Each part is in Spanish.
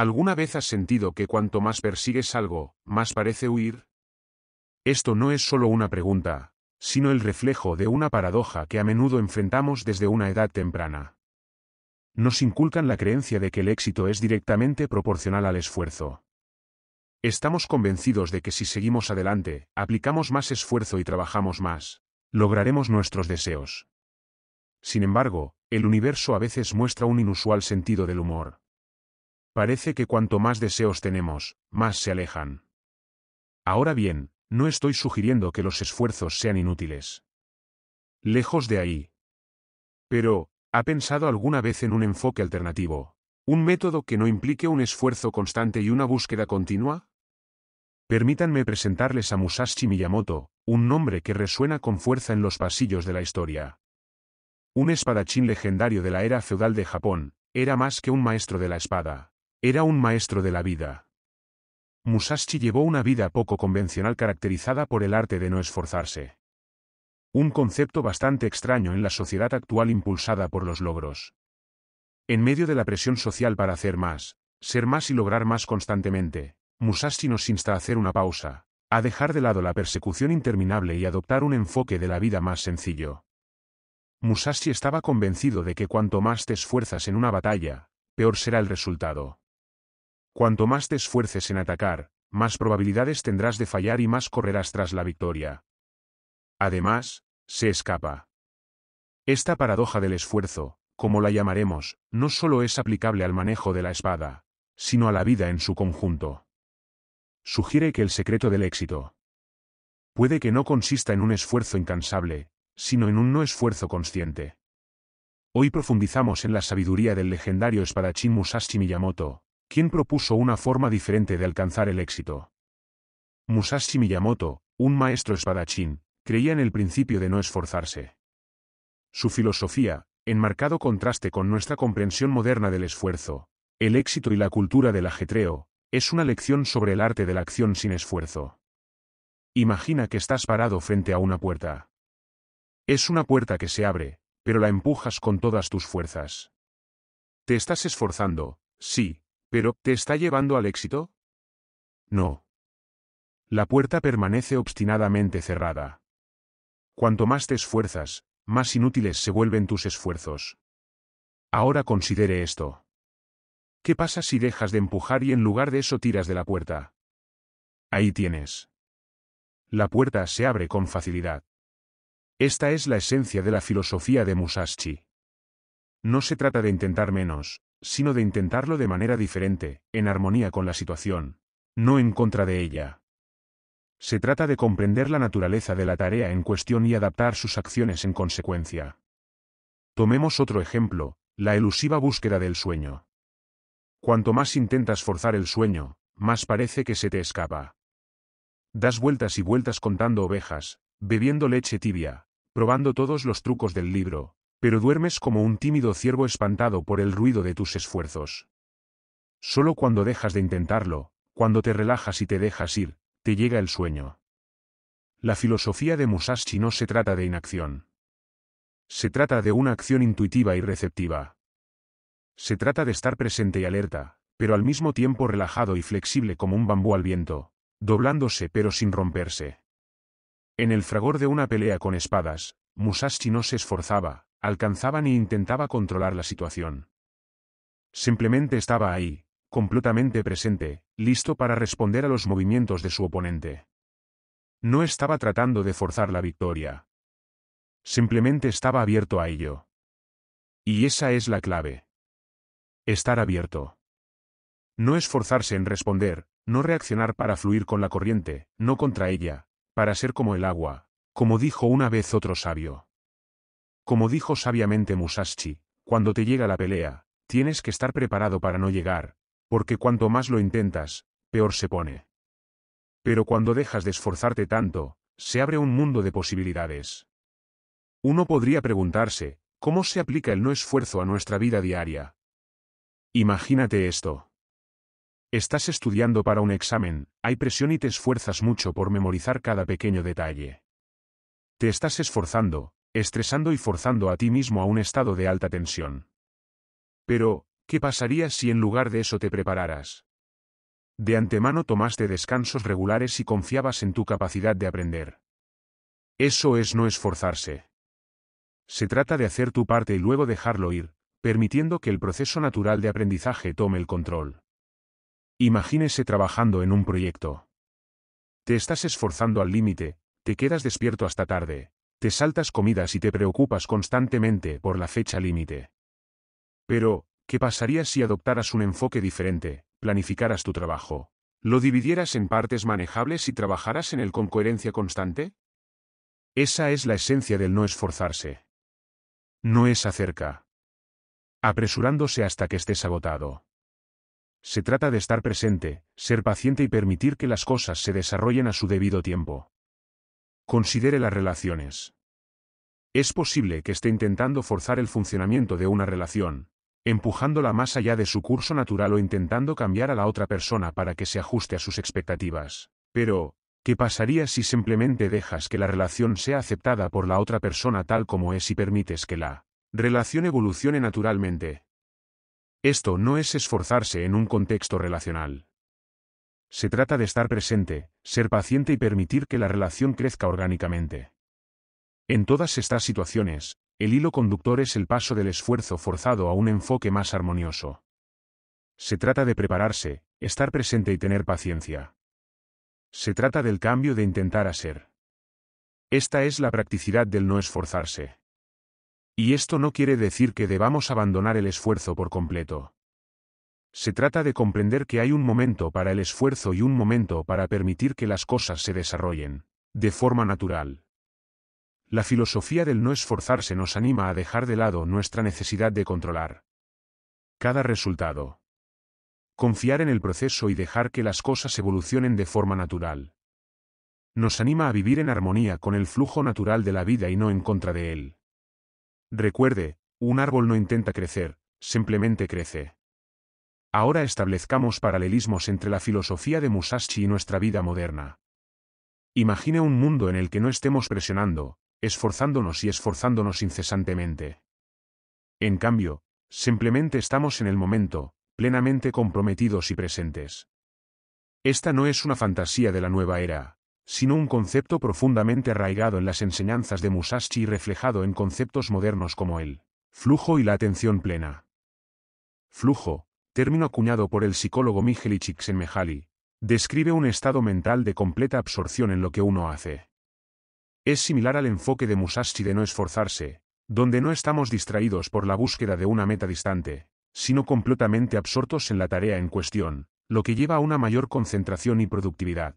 ¿Alguna vez has sentido que cuanto más persigues algo, más parece huir? Esto no es solo una pregunta, sino el reflejo de una paradoja que a menudo enfrentamos desde una edad temprana. Nos inculcan la creencia de que el éxito es directamente proporcional al esfuerzo. Estamos convencidos de que si seguimos adelante, aplicamos más esfuerzo y trabajamos más, lograremos nuestros deseos. Sin embargo, el universo a veces muestra un inusual sentido del humor. Parece que cuanto más deseos tenemos, más se alejan. Ahora bien, no estoy sugiriendo que los esfuerzos sean inútiles. Lejos de ahí. Pero, ¿ha pensado alguna vez en un enfoque alternativo? ¿Un método que no implique un esfuerzo constante y una búsqueda continua? Permítanme presentarles a Musashi Miyamoto, un nombre que resuena con fuerza en los pasillos de la historia. Un espadachín legendario de la era feudal de Japón, era más que un maestro de la espada era un maestro de la vida. Musashi llevó una vida poco convencional caracterizada por el arte de no esforzarse. Un concepto bastante extraño en la sociedad actual impulsada por los logros. En medio de la presión social para hacer más, ser más y lograr más constantemente, Musashi nos insta a hacer una pausa, a dejar de lado la persecución interminable y adoptar un enfoque de la vida más sencillo. Musashi estaba convencido de que cuanto más te esfuerzas en una batalla, peor será el resultado. Cuanto más te esfuerces en atacar, más probabilidades tendrás de fallar y más correrás tras la victoria. Además, se escapa. Esta paradoja del esfuerzo, como la llamaremos, no solo es aplicable al manejo de la espada, sino a la vida en su conjunto. Sugiere que el secreto del éxito puede que no consista en un esfuerzo incansable, sino en un no esfuerzo consciente. Hoy profundizamos en la sabiduría del legendario espadachín Musashi Miyamoto, ¿Quién propuso una forma diferente de alcanzar el éxito. Musashi Miyamoto, un maestro espadachín, creía en el principio de no esforzarse. Su filosofía, en marcado contraste con nuestra comprensión moderna del esfuerzo, el éxito y la cultura del ajetreo, es una lección sobre el arte de la acción sin esfuerzo. Imagina que estás parado frente a una puerta. Es una puerta que se abre, pero la empujas con todas tus fuerzas. Te estás esforzando, sí, ¿Pero te está llevando al éxito? No. La puerta permanece obstinadamente cerrada. Cuanto más te esfuerzas, más inútiles se vuelven tus esfuerzos. Ahora considere esto. ¿Qué pasa si dejas de empujar y en lugar de eso tiras de la puerta? Ahí tienes. La puerta se abre con facilidad. Esta es la esencia de la filosofía de Musashi. No se trata de intentar menos, sino de intentarlo de manera diferente, en armonía con la situación, no en contra de ella. Se trata de comprender la naturaleza de la tarea en cuestión y adaptar sus acciones en consecuencia. Tomemos otro ejemplo, la elusiva búsqueda del sueño. Cuanto más intentas forzar el sueño, más parece que se te escapa. Das vueltas y vueltas contando ovejas, bebiendo leche tibia, probando todos los trucos del libro, pero duermes como un tímido ciervo espantado por el ruido de tus esfuerzos. Solo cuando dejas de intentarlo, cuando te relajas y te dejas ir, te llega el sueño. La filosofía de Musashi no se trata de inacción. Se trata de una acción intuitiva y receptiva. Se trata de estar presente y alerta, pero al mismo tiempo relajado y flexible como un bambú al viento, doblándose pero sin romperse. En el fragor de una pelea con espadas, Musashi no se esforzaba, alcanzaban e intentaba controlar la situación. Simplemente estaba ahí, completamente presente, listo para responder a los movimientos de su oponente. No estaba tratando de forzar la victoria. Simplemente estaba abierto a ello. Y esa es la clave. Estar abierto. No esforzarse en responder, no reaccionar para fluir con la corriente, no contra ella, para ser como el agua, como dijo una vez otro sabio. Como dijo sabiamente Musashi, cuando te llega la pelea, tienes que estar preparado para no llegar, porque cuanto más lo intentas, peor se pone. Pero cuando dejas de esforzarte tanto, se abre un mundo de posibilidades. Uno podría preguntarse, ¿cómo se aplica el no esfuerzo a nuestra vida diaria? Imagínate esto. Estás estudiando para un examen, hay presión y te esfuerzas mucho por memorizar cada pequeño detalle. Te estás esforzando, estresando y forzando a ti mismo a un estado de alta tensión. Pero, ¿qué pasaría si en lugar de eso te prepararas? De antemano tomaste descansos regulares y confiabas en tu capacidad de aprender. Eso es no esforzarse. Se trata de hacer tu parte y luego dejarlo ir, permitiendo que el proceso natural de aprendizaje tome el control. Imagínese trabajando en un proyecto. Te estás esforzando al límite, te quedas despierto hasta tarde, te saltas comidas y te preocupas constantemente por la fecha límite. Pero, ¿qué pasaría si adoptaras un enfoque diferente, planificaras tu trabajo? ¿Lo dividieras en partes manejables y trabajaras en él con coherencia constante? Esa es la esencia del no esforzarse. No es acerca. Apresurándose hasta que estés agotado. Se trata de estar presente, ser paciente y permitir que las cosas se desarrollen a su debido tiempo. Considere las relaciones. Es posible que esté intentando forzar el funcionamiento de una relación, empujándola más allá de su curso natural o intentando cambiar a la otra persona para que se ajuste a sus expectativas. Pero, ¿qué pasaría si simplemente dejas que la relación sea aceptada por la otra persona tal como es y permites que la relación evolucione naturalmente? Esto no es esforzarse en un contexto relacional. Se trata de estar presente, ser paciente y permitir que la relación crezca orgánicamente. En todas estas situaciones, el hilo conductor es el paso del esfuerzo forzado a un enfoque más armonioso. Se trata de prepararse, estar presente y tener paciencia. Se trata del cambio de intentar a ser. Esta es la practicidad del no esforzarse. Y esto no quiere decir que debamos abandonar el esfuerzo por completo. Se trata de comprender que hay un momento para el esfuerzo y un momento para permitir que las cosas se desarrollen, de forma natural. La filosofía del no esforzarse nos anima a dejar de lado nuestra necesidad de controlar cada resultado. Confiar en el proceso y dejar que las cosas evolucionen de forma natural. Nos anima a vivir en armonía con el flujo natural de la vida y no en contra de él. Recuerde, un árbol no intenta crecer, simplemente crece. Ahora establezcamos paralelismos entre la filosofía de Musashi y nuestra vida moderna. Imagine un mundo en el que no estemos presionando, esforzándonos y esforzándonos incesantemente. En cambio, simplemente estamos en el momento, plenamente comprometidos y presentes. Esta no es una fantasía de la nueva era, sino un concepto profundamente arraigado en las enseñanzas de Musashi y reflejado en conceptos modernos como el flujo y la atención plena. Flujo, término acuñado por el psicólogo Mihaly Csikszentmihalyi, describe un estado mental de completa absorción en lo que uno hace. Es similar al enfoque de Musashi de no esforzarse, donde no estamos distraídos por la búsqueda de una meta distante, sino completamente absortos en la tarea en cuestión, lo que lleva a una mayor concentración y productividad.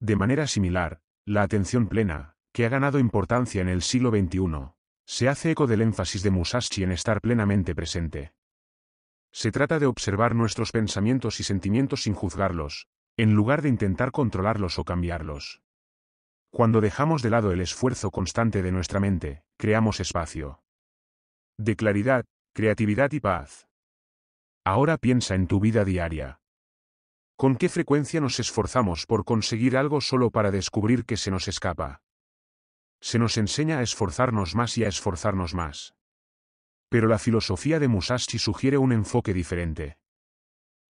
De manera similar, la atención plena, que ha ganado importancia en el siglo XXI, se hace eco del énfasis de Musashi en estar plenamente presente. Se trata de observar nuestros pensamientos y sentimientos sin juzgarlos, en lugar de intentar controlarlos o cambiarlos. Cuando dejamos de lado el esfuerzo constante de nuestra mente, creamos espacio. De claridad, creatividad y paz. Ahora piensa en tu vida diaria. ¿Con qué frecuencia nos esforzamos por conseguir algo solo para descubrir que se nos escapa? Se nos enseña a esforzarnos más y a esforzarnos más pero la filosofía de Musashi sugiere un enfoque diferente.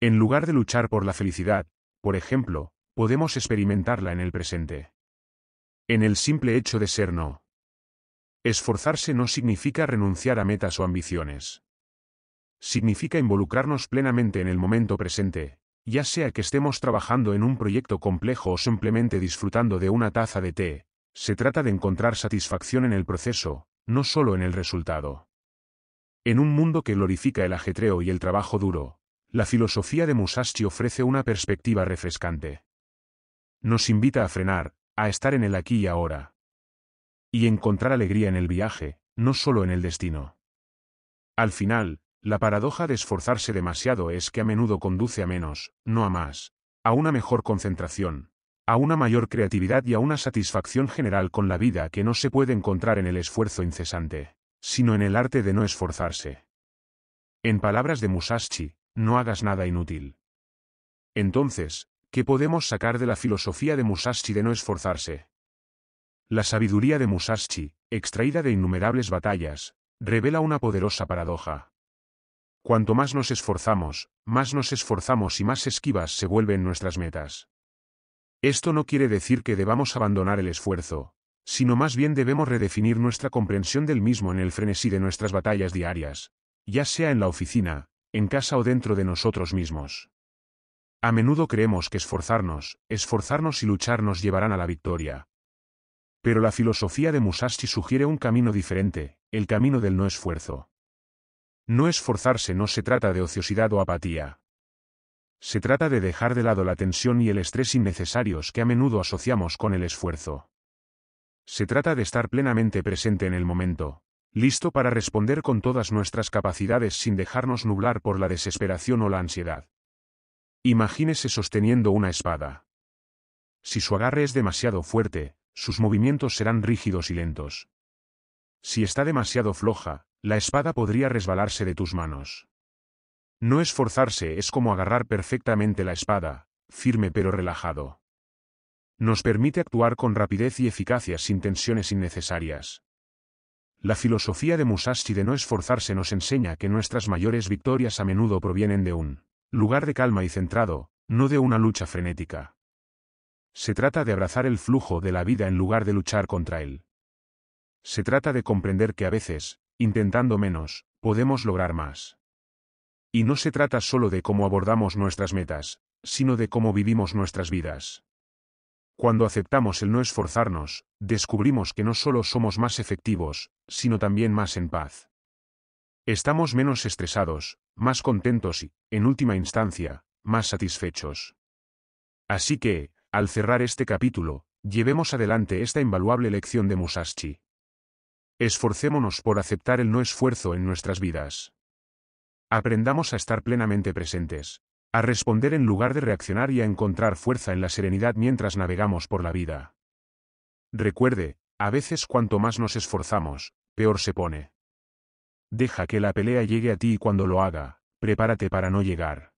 En lugar de luchar por la felicidad, por ejemplo, podemos experimentarla en el presente. En el simple hecho de ser no. Esforzarse no significa renunciar a metas o ambiciones. Significa involucrarnos plenamente en el momento presente, ya sea que estemos trabajando en un proyecto complejo o simplemente disfrutando de una taza de té, se trata de encontrar satisfacción en el proceso, no solo en el resultado. En un mundo que glorifica el ajetreo y el trabajo duro, la filosofía de Musashi ofrece una perspectiva refrescante. Nos invita a frenar, a estar en el aquí y ahora. Y encontrar alegría en el viaje, no solo en el destino. Al final, la paradoja de esforzarse demasiado es que a menudo conduce a menos, no a más, a una mejor concentración, a una mayor creatividad y a una satisfacción general con la vida que no se puede encontrar en el esfuerzo incesante sino en el arte de no esforzarse. En palabras de Musashi, no hagas nada inútil. Entonces, ¿qué podemos sacar de la filosofía de Musashi de no esforzarse? La sabiduría de Musashi, extraída de innumerables batallas, revela una poderosa paradoja. Cuanto más nos esforzamos, más nos esforzamos y más esquivas se vuelven nuestras metas. Esto no quiere decir que debamos abandonar el esfuerzo, sino más bien debemos redefinir nuestra comprensión del mismo en el frenesí de nuestras batallas diarias, ya sea en la oficina, en casa o dentro de nosotros mismos. A menudo creemos que esforzarnos, esforzarnos y luchar nos llevarán a la victoria. Pero la filosofía de Musashi sugiere un camino diferente, el camino del no esfuerzo. No esforzarse no se trata de ociosidad o apatía. Se trata de dejar de lado la tensión y el estrés innecesarios que a menudo asociamos con el esfuerzo. Se trata de estar plenamente presente en el momento, listo para responder con todas nuestras capacidades sin dejarnos nublar por la desesperación o la ansiedad. Imagínese sosteniendo una espada. Si su agarre es demasiado fuerte, sus movimientos serán rígidos y lentos. Si está demasiado floja, la espada podría resbalarse de tus manos. No esforzarse es como agarrar perfectamente la espada, firme pero relajado nos permite actuar con rapidez y eficacia sin tensiones innecesarias. La filosofía de Musashi de no esforzarse nos enseña que nuestras mayores victorias a menudo provienen de un lugar de calma y centrado, no de una lucha frenética. Se trata de abrazar el flujo de la vida en lugar de luchar contra él. Se trata de comprender que a veces, intentando menos, podemos lograr más. Y no se trata solo de cómo abordamos nuestras metas, sino de cómo vivimos nuestras vidas. Cuando aceptamos el no esforzarnos, descubrimos que no solo somos más efectivos, sino también más en paz. Estamos menos estresados, más contentos y, en última instancia, más satisfechos. Así que, al cerrar este capítulo, llevemos adelante esta invaluable lección de Musashi. Esforcémonos por aceptar el no esfuerzo en nuestras vidas. Aprendamos a estar plenamente presentes, a responder en lugar de reaccionar y a encontrar fuerza en la serenidad mientras navegamos por la vida. Recuerde, a veces cuanto más nos esforzamos, peor se pone. Deja que la pelea llegue a ti y cuando lo haga, prepárate para no llegar.